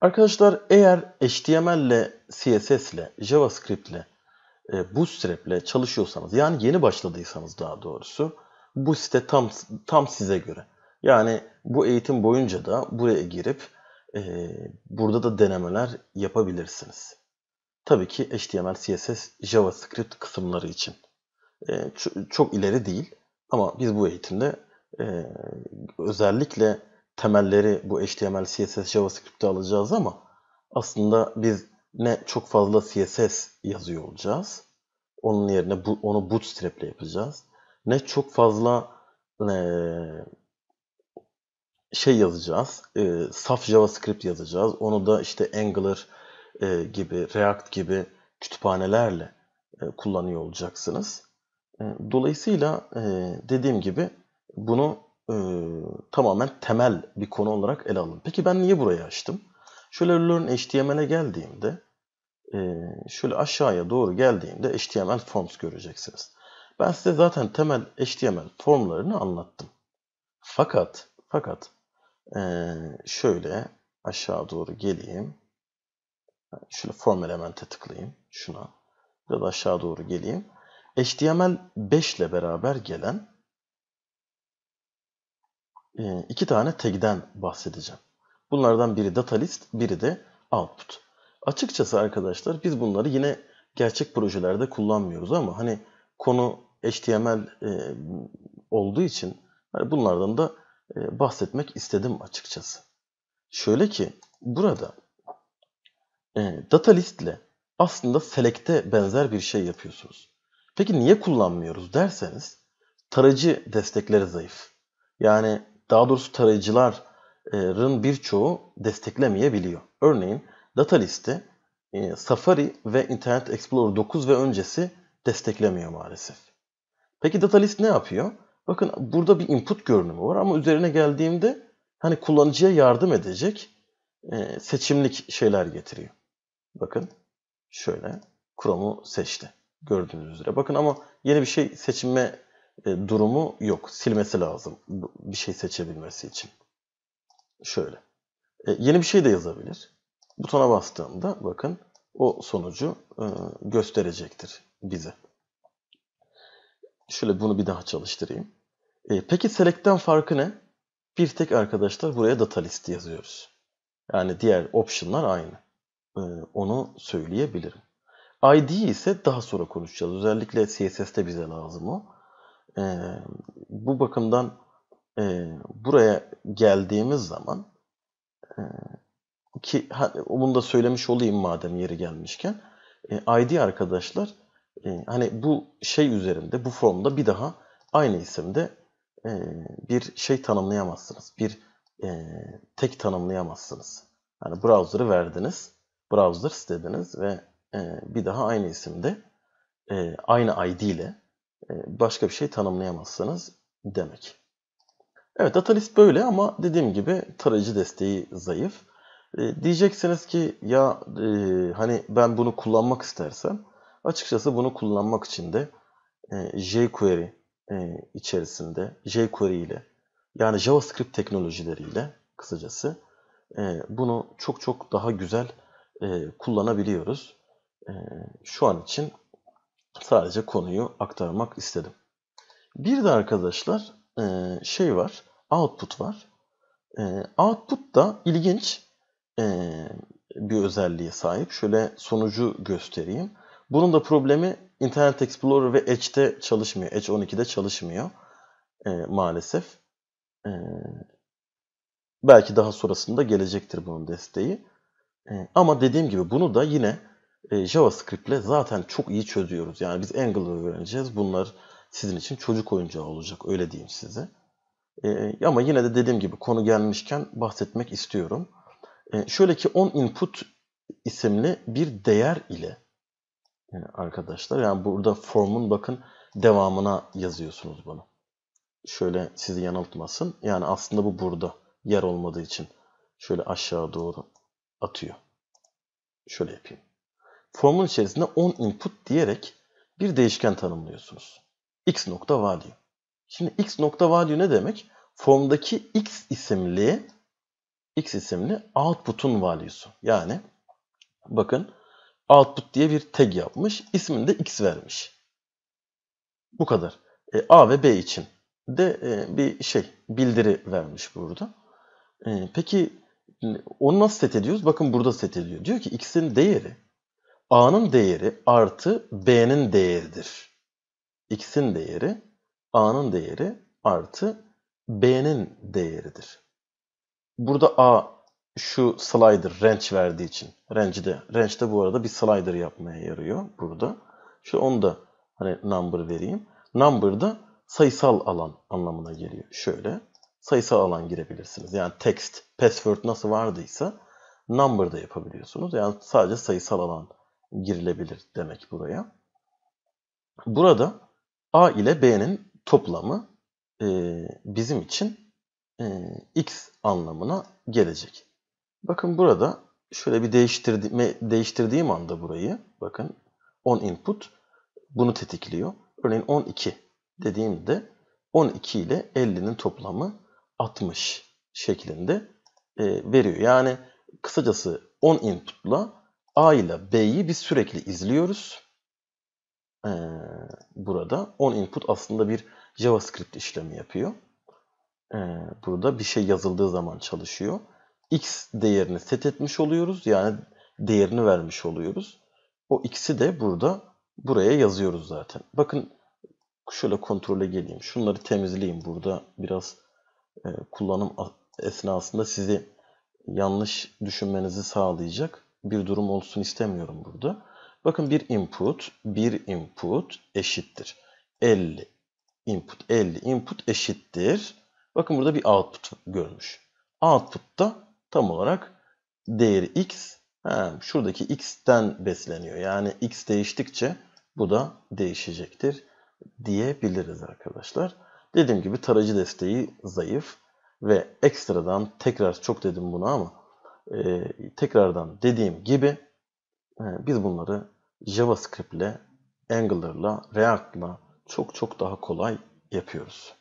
Arkadaşlar eğer HTML ile, CSS ile, JavaScript ile, e, Bootstrap ile çalışıyorsanız yani yeni başladıysanız daha doğrusu bu site tam tam size göre. Yani bu eğitim boyunca da buraya girip e, burada da denemeler yapabilirsiniz. Tabii ki HTML, CSS, JavaScript kısımları için. E, çok ileri değil ama biz bu eğitimde e, özellikle temelleri bu HTML, CSS, JavaScript'te alacağız ama aslında biz ne çok fazla CSS yazıyor olacağız. Onun yerine bu, onu Bootstrap ile yapacağız. Ne çok fazla e, şey yazacağız. E, saf JavaScript yazacağız. Onu da işte Angular e, gibi, React gibi kütüphanelerle e, kullanıyor olacaksınız. E, dolayısıyla e, dediğim gibi bunu ee, tamamen temel bir konu olarak ele alın. Peki ben niye buraya açtım? Şöyle Learn HTML'e geldiğimde e, şöyle aşağıya doğru geldiğimde HTML Forms göreceksiniz. Ben size zaten temel HTML formlarını anlattım. Fakat fakat e, şöyle aşağı doğru geleyim. Şöyle form elemente tıklayayım şuna. Biraz aşağı doğru geleyim. HTML 5 ile beraber gelen ee, iki tane tag'den bahsedeceğim. Bunlardan biri data list, biri de output. Açıkçası arkadaşlar biz bunları yine gerçek projelerde kullanmıyoruz ama hani konu HTML e, olduğu için hani bunlardan da e, bahsetmek istedim açıkçası. Şöyle ki burada e, data listle aslında select'e benzer bir şey yapıyorsunuz. Peki niye kullanmıyoruz derseniz tarayıcı destekleri zayıf. Yani daha doğrusu tarayıcıların birçoğu desteklemeyebiliyor. Örneğin data listi e, Safari ve Internet Explorer 9 ve öncesi desteklemiyor maalesef. Peki data list ne yapıyor? Bakın burada bir input görünümü var ama üzerine geldiğimde hani kullanıcıya yardım edecek e, seçimlik şeyler getiriyor. Bakın şöyle Chrome'u seçti gördüğünüz üzere. Bakın ama yeni bir şey seçime e, durumu yok. Silmesi lazım bir şey seçebilmesi için. Şöyle. E, yeni bir şey de yazabilir. Butona bastığımda bakın o sonucu e, gösterecektir bize. Şöyle bunu bir daha çalıştırayım. peki select'ten farkı ne? Bir tek arkadaşlar buraya data listi yazıyoruz. Yani diğer option'lar aynı. onu söyleyebilirim. ID ise daha sonra konuşacağız. Özellikle CSS'te bize lazım o. E, bu bakımdan e, buraya geldiğimiz zaman e, ki hadi onu da söylemiş olayım madem yeri gelmişken e, ID arkadaşlar e, hani bu şey üzerinde bu formda bir daha aynı isimde e, bir şey tanımlayamazsınız. Bir e, tek tanımlayamazsınız. Yani browser'ı verdiniz. Browser istediniz ve e, bir daha aynı isimde e, aynı ID ile e, başka bir şey tanımlayamazsınız demek. Evet datalist böyle ama dediğim gibi tarayıcı desteği zayıf. E, diyeceksiniz ki ya e, hani ben bunu kullanmak istersem açıkçası bunu kullanmak için de e, jQuery e, içerisinde jQuery ile yani JavaScript teknolojileriyle kısacası e, bunu çok çok daha güzel e, kullanabiliyoruz. E, şu an için Sadece konuyu aktarmak istedim. Bir de arkadaşlar e, şey var, output var. E, output da ilginç e, bir özelliğe sahip. Şöyle sonucu göstereyim. Bunun da problemi Internet Explorer ve Edge'de çalışmıyor. Edge 12'de çalışmıyor maalesef. Belki daha sonrasında gelecektir bunun desteği. Ama dediğim gibi bunu da yine e, JavaScript ile zaten çok iyi çözüyoruz. Yani biz Angular öğreneceğiz. Bunlar sizin için çocuk oyuncağı olacak. Öyle diyeyim size. E, ama yine de dediğim gibi konu gelmişken bahsetmek istiyorum. E, şöyle ki on input isimli bir değer ile yani e, arkadaşlar yani burada formun bakın devamına yazıyorsunuz bunu. Şöyle sizi yanıltmasın. Yani aslında bu burada yer olmadığı için şöyle aşağı doğru atıyor. Şöyle yapayım formun içerisinde on input diyerek bir değişken tanımlıyorsunuz. x nokta value. Şimdi x nokta value ne demek? Formdaki x isimli x isimli output'un value'su. Yani bakın output diye bir tag yapmış. İsmini de x vermiş. Bu kadar. E, A ve B için de e, bir şey bildiri vermiş burada. E, peki onu nasıl set ediyoruz? Bakın burada set ediyor. Diyor ki x'in değeri A'nın değeri artı B'nin değeridir. X'in değeri A'nın değeri artı B'nin değeridir. Burada A şu slider range verdiği için. range de range de bu arada bir slider yapmaya yarıyor burada. Şu onu da hani number vereyim. Number da sayısal alan anlamına geliyor. Şöyle sayısal alan girebilirsiniz. Yani text, password nasıl vardıysa number da yapabiliyorsunuz. Yani sadece sayısal alan girilebilir demek buraya. Burada A ile B'nin toplamı e, bizim için e, X anlamına gelecek. Bakın burada şöyle bir değiştirdiğim, değiştirdiğim anda burayı bakın 10 input bunu tetikliyor. Örneğin 12 dediğimde 12 ile 50'nin toplamı 60 şeklinde e, veriyor. Yani kısacası 10 inputla A ile B'yi biz sürekli izliyoruz. Ee, burada on input aslında bir JavaScript işlemi yapıyor. Ee, burada bir şey yazıldığı zaman çalışıyor. X değerini set etmiş oluyoruz. Yani değerini vermiş oluyoruz. O X'i de burada buraya yazıyoruz zaten. Bakın şöyle kontrole geleyim. Şunları temizleyeyim. Burada biraz e, kullanım esnasında sizi yanlış düşünmenizi sağlayacak bir durum olsun istemiyorum burada. Bakın bir input, bir input eşittir. 50 input, 50 input eşittir. Bakın burada bir output görmüş. Output'ta tam olarak değeri x, he, şuradaki x'ten besleniyor. Yani x değiştikçe bu da değişecektir diyebiliriz arkadaşlar. Dediğim gibi tarayıcı desteği zayıf ve ekstradan tekrar çok dedim bunu ama e, tekrardan dediğim gibi e, biz bunları JavaScript ile Angular ile React ile çok çok daha kolay yapıyoruz.